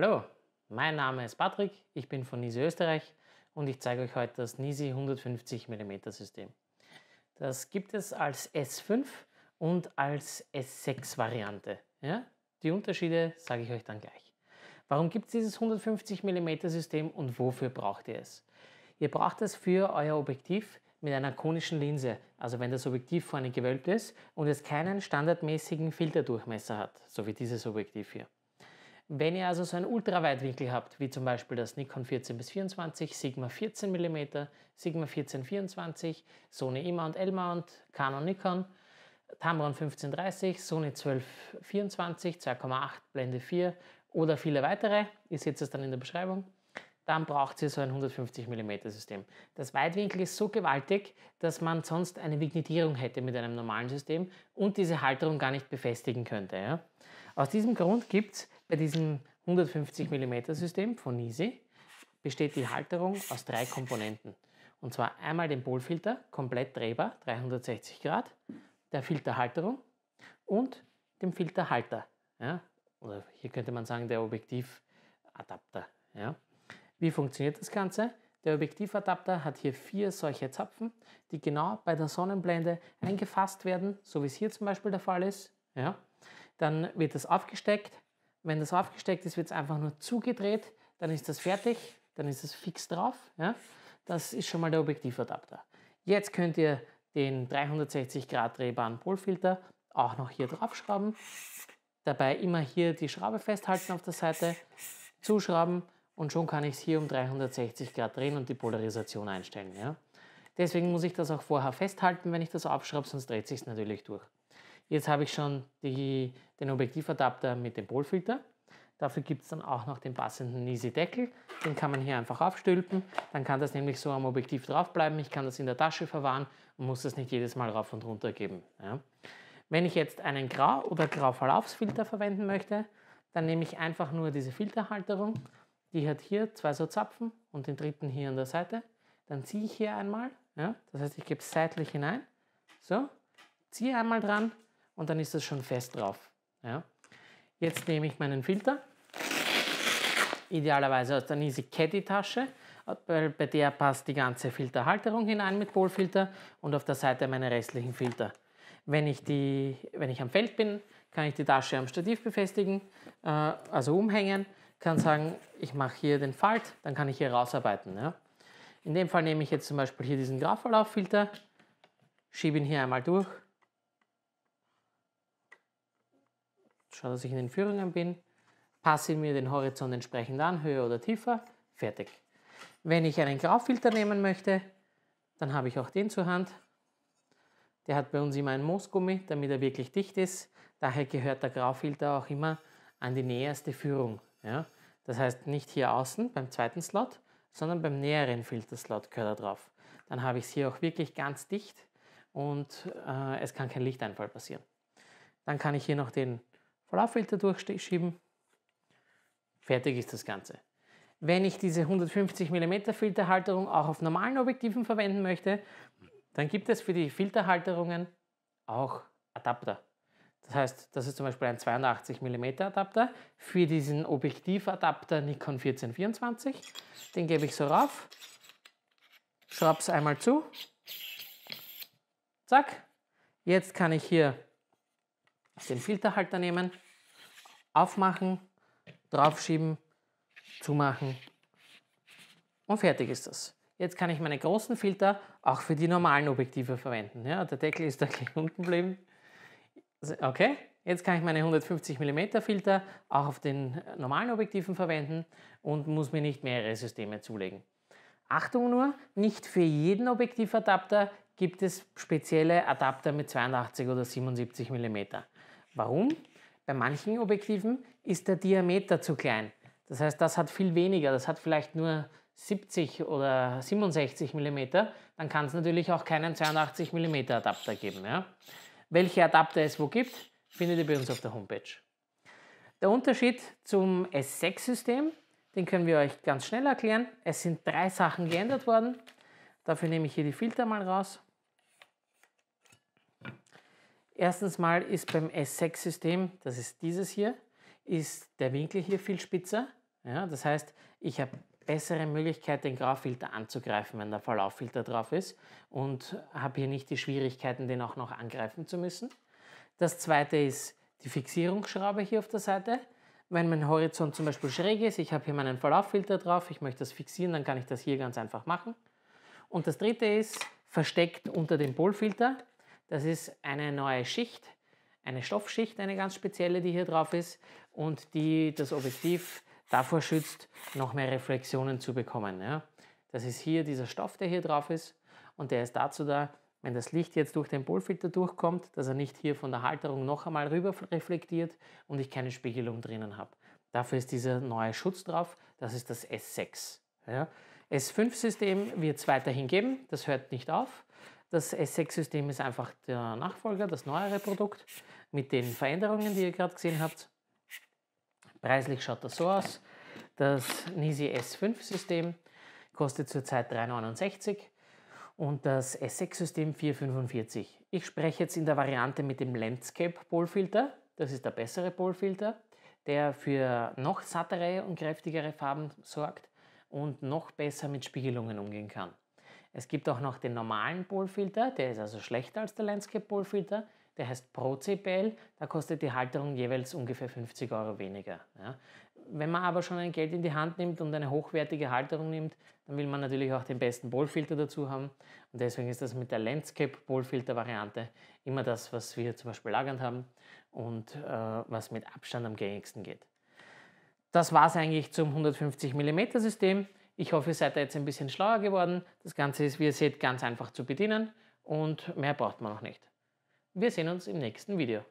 Hallo, mein Name ist Patrick, ich bin von Nisi Österreich und ich zeige euch heute das Nisi 150 mm System. Das gibt es als S5 und als S6 Variante. Ja? Die Unterschiede sage ich euch dann gleich. Warum gibt es dieses 150 mm System und wofür braucht ihr es? Ihr braucht es für euer Objektiv mit einer konischen Linse, also wenn das Objektiv vorne gewölbt ist und es keinen standardmäßigen Filterdurchmesser hat, so wie dieses Objektiv hier. Wenn ihr also so einen Ultraweitwinkel habt, wie zum Beispiel das Nikon 14 bis 24, Sigma 14 mm, Sigma 14 24, Sony E-Mount, L-Mount, Canon Nikon, Tamron 1530, Sony 12 24, 2,8 Blende 4 oder viele weitere, ihr seht es dann in der Beschreibung, dann braucht ihr so ein 150 mm System. Das Weitwinkel ist so gewaltig, dass man sonst eine Vignetierung hätte mit einem normalen System und diese Halterung gar nicht befestigen könnte. Ja? Aus diesem Grund gibt es bei diesem 150 mm System von Nisi besteht die Halterung aus drei Komponenten. Und zwar einmal den Polfilter, komplett drehbar, 360 Grad, der Filterhalterung und dem Filterhalter. Ja? Oder hier könnte man sagen, der Objektivadapter. Ja? Wie funktioniert das Ganze? Der Objektivadapter hat hier vier solche Zapfen, die genau bei der Sonnenblende eingefasst werden, so wie es hier zum Beispiel der Fall ist. Ja? Dann wird das aufgesteckt, wenn das aufgesteckt ist, wird es einfach nur zugedreht, dann ist das fertig, dann ist es fix drauf. Ja? Das ist schon mal der Objektivadapter. Jetzt könnt ihr den 360 Grad drehbaren Polfilter auch noch hier draufschrauben. Dabei immer hier die Schraube festhalten auf der Seite, zuschrauben und schon kann ich es hier um 360 Grad drehen und die Polarisation einstellen. Ja? Deswegen muss ich das auch vorher festhalten, wenn ich das aufschraube, sonst dreht sich es natürlich durch. Jetzt habe ich schon die den Objektivadapter mit dem Polfilter. Dafür gibt es dann auch noch den passenden Easy-Deckel. Den kann man hier einfach aufstülpen. Dann kann das nämlich so am Objektiv drauf bleiben. Ich kann das in der Tasche verwahren und muss das nicht jedes Mal rauf und runter geben. Ja. Wenn ich jetzt einen Grau- oder Grauverlaufsfilter verwenden möchte, dann nehme ich einfach nur diese Filterhalterung. Die hat hier zwei so Zapfen und den dritten hier an der Seite. Dann ziehe ich hier einmal. Ja. Das heißt, ich gebe es seitlich hinein. So, ziehe einmal dran und dann ist das schon fest drauf. Ja. Jetzt nehme ich meinen Filter, idealerweise aus der Nisi Caddy Tasche, weil bei der passt die ganze Filterhalterung hinein mit Polfilter und auf der Seite meine restlichen Filter. Wenn ich, die, wenn ich am Feld bin, kann ich die Tasche am Stativ befestigen, äh, also umhängen, kann sagen, ich mache hier den Falt, dann kann ich hier rausarbeiten. Ja. In dem Fall nehme ich jetzt zum Beispiel hier diesen Grauverlauffilter, schiebe ihn hier einmal durch schaue, dass ich in den Führungen bin, passe mir den Horizont entsprechend an, höher oder tiefer, fertig. Wenn ich einen Graufilter nehmen möchte, dann habe ich auch den zur Hand. Der hat bei uns immer ein Moosgummi, damit er wirklich dicht ist. Daher gehört der Graufilter auch immer an die näherste Führung. Ja? Das heißt nicht hier außen beim zweiten Slot, sondern beim näheren Filterslot gehört er drauf. Dann habe ich es hier auch wirklich ganz dicht und äh, es kann kein Lichteinfall passieren. Dann kann ich hier noch den Flavorfilter durchschieben. Fertig ist das Ganze. Wenn ich diese 150 mm Filterhalterung auch auf normalen Objektiven verwenden möchte, dann gibt es für die Filterhalterungen auch Adapter. Das heißt, das ist zum Beispiel ein 82 mm Adapter für diesen Objektivadapter Nikon 1424. Den gebe ich so rauf, schraube es einmal zu, zack. Jetzt kann ich hier den Filterhalter nehmen, aufmachen, draufschieben, zumachen und fertig ist das. Jetzt kann ich meine großen Filter auch für die normalen Objektive verwenden. Ja, der Deckel ist da gleich unten geblieben. Okay, jetzt kann ich meine 150 mm Filter auch auf den äh, normalen Objektiven verwenden und muss mir nicht mehrere Systeme zulegen. Achtung nur, nicht für jeden Objektivadapter gibt es spezielle Adapter mit 82 oder 77 mm. Warum? Bei manchen Objektiven ist der Diameter zu klein. Das heißt, das hat viel weniger, das hat vielleicht nur 70 oder 67 mm, dann kann es natürlich auch keinen 82 mm Adapter geben. Ja? Welche Adapter es wo gibt, findet ihr bei uns auf der Homepage. Der Unterschied zum S6-System, den können wir euch ganz schnell erklären. Es sind drei Sachen geändert worden. Dafür nehme ich hier die Filter mal raus. Erstens mal ist beim S6-System, das ist dieses hier, ist der Winkel hier viel spitzer. Ja, das heißt, ich habe bessere Möglichkeit, den Graufilter anzugreifen, wenn der Verlauffilter drauf ist und habe hier nicht die Schwierigkeiten, den auch noch angreifen zu müssen. Das zweite ist die Fixierungsschraube hier auf der Seite. Wenn mein Horizont zum Beispiel schräg ist, ich habe hier meinen Verlauffilter drauf, ich möchte das fixieren, dann kann ich das hier ganz einfach machen. Und das dritte ist, versteckt unter dem Polfilter das ist eine neue Schicht, eine Stoffschicht, eine ganz spezielle, die hier drauf ist und die das Objektiv davor schützt, noch mehr Reflexionen zu bekommen. Ja. Das ist hier dieser Stoff, der hier drauf ist und der ist dazu da, wenn das Licht jetzt durch den Polfilter durchkommt, dass er nicht hier von der Halterung noch einmal rüber reflektiert und ich keine Spiegelung drinnen habe. Dafür ist dieser neue Schutz drauf, das ist das S6. Ja. S5-System wird es weiterhin geben, das hört nicht auf. Das S6-System ist einfach der Nachfolger, das neuere Produkt mit den Veränderungen, die ihr gerade gesehen habt. Preislich schaut das so aus. Das Nisi S5-System kostet zurzeit 3,69 und das S6-System 4,45. Ich spreche jetzt in der Variante mit dem Landscape-Polfilter. Das ist der bessere Polfilter, der für noch sattere und kräftigere Farben sorgt und noch besser mit Spiegelungen umgehen kann. Es gibt auch noch den normalen Polfilter, der ist also schlechter als der Landscape Polfilter. Der heißt Pro CPL, da kostet die Halterung jeweils ungefähr 50 Euro weniger. Ja. Wenn man aber schon ein Geld in die Hand nimmt und eine hochwertige Halterung nimmt, dann will man natürlich auch den besten Polfilter dazu haben. Und deswegen ist das mit der Landscape Polfilter Variante immer das, was wir zum Beispiel lagernd haben und äh, was mit Abstand am gängigsten geht. Das war es eigentlich zum 150 mm System. Ich hoffe, ihr seid da jetzt ein bisschen schlauer geworden. Das Ganze ist, wie ihr seht, ganz einfach zu bedienen und mehr braucht man noch nicht. Wir sehen uns im nächsten Video.